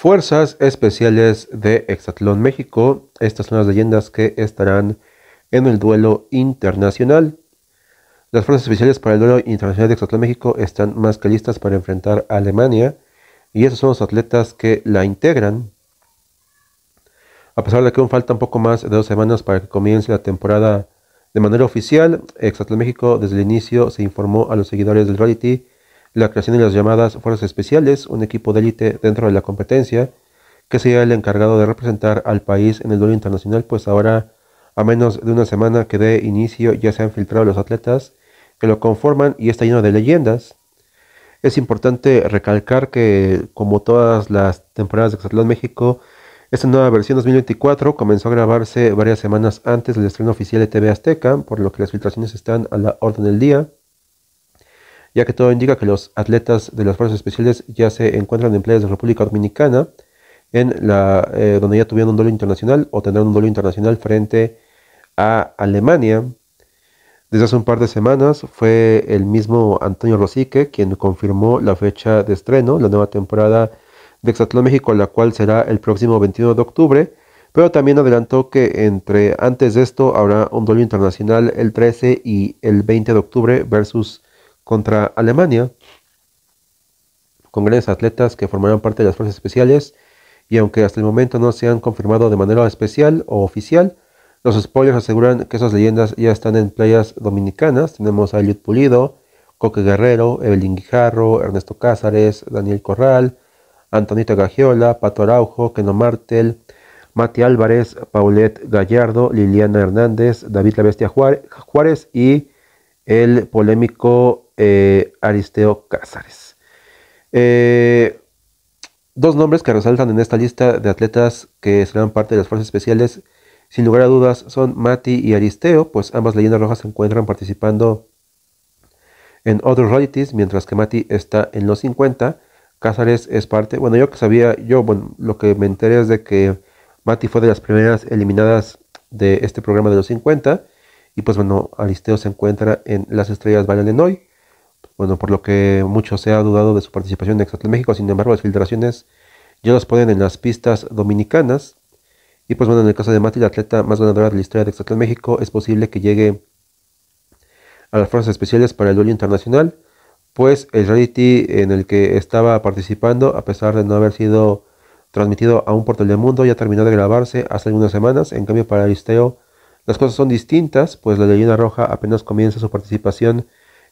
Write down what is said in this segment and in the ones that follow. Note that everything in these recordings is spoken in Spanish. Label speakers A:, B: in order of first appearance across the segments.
A: Fuerzas Especiales de Exatlón México. Estas son las leyendas que estarán en el duelo internacional. Las fuerzas especiales para el duelo internacional de Exatlón México están más que listas para enfrentar a Alemania y esos son los atletas que la integran. A pesar de que aún faltan poco más de dos semanas para que comience la temporada de manera oficial, Exatlón México desde el inicio se informó a los seguidores del reality la creación de las llamadas Fuerzas Especiales, un equipo de élite dentro de la competencia, que sería el encargado de representar al país en el duelo internacional, pues ahora, a menos de una semana que dé inicio, ya se han filtrado los atletas que lo conforman y está lleno de leyendas. Es importante recalcar que, como todas las temporadas de Exatlón México, esta nueva versión 2024 comenzó a grabarse varias semanas antes del estreno oficial de TV Azteca, por lo que las filtraciones están a la orden del día ya que todo indica que los atletas de las fuerzas especiales ya se encuentran en playas de República Dominicana, en la, eh, donde ya tuvieron un duelo internacional o tendrán un duelo internacional frente a Alemania. Desde hace un par de semanas fue el mismo Antonio Rosique quien confirmó la fecha de estreno, la nueva temporada de Exatlón México, la cual será el próximo 21 de octubre, pero también adelantó que entre antes de esto habrá un duelo internacional el 13 y el 20 de octubre versus contra Alemania, con grandes atletas que formarán parte de las fuerzas especiales, y aunque hasta el momento no se han confirmado de manera especial o oficial, los spoilers aseguran que esas leyendas ya están en playas dominicanas. Tenemos a Eliud Pulido, Coque Guerrero, Evelyn Guijarro, Ernesto Cázares, Daniel Corral, Antonito Gagiola, Pato Araujo, Keno Martel, Mati Álvarez, Paulette Gallardo, Liliana Hernández, David La Bestia Juárez y el polémico eh, Aristeo Cázares. Eh, dos nombres que resaltan en esta lista de atletas que serán parte de las fuerzas especiales, sin lugar a dudas, son Mati y Aristeo, pues ambas leyendas rojas se encuentran participando en otros realities, mientras que Mati está en los 50. Cázares es parte, bueno, yo que sabía, yo, bueno, lo que me enteré es de que Mati fue de las primeras eliminadas de este programa de los 50. Y pues bueno, Aristeo se encuentra en Las Estrellas Bailan de Hoy. Bueno, por lo que mucho se ha dudado de su participación en Exatlán México, sin embargo, las filtraciones ya las ponen en las pistas dominicanas. Y pues bueno, en el caso de Mati, la atleta más ganadora de la historia de Exatlán México, es posible que llegue a las fuerzas especiales para el duelo internacional, pues el reality en el que estaba participando, a pesar de no haber sido transmitido a un portal del mundo ya terminó de grabarse hace algunas semanas. En cambio, para Aristeo las cosas son distintas, pues la leyenda roja apenas comienza su participación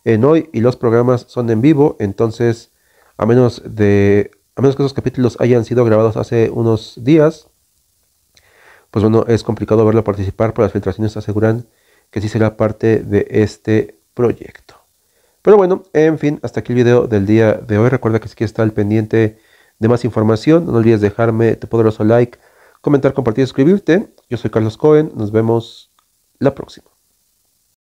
A: en hoy y los programas son en vivo, entonces a menos de a menos que esos capítulos hayan sido grabados hace unos días, pues bueno, es complicado verlo participar, pero las filtraciones aseguran que sí será parte de este proyecto. Pero bueno, en fin, hasta aquí el video del día de hoy. Recuerda que si quieres estar al pendiente de más información, no olvides dejarme tu poderoso like, comentar, compartir, suscribirte. Yo soy Carlos Cohen, nos vemos la próxima.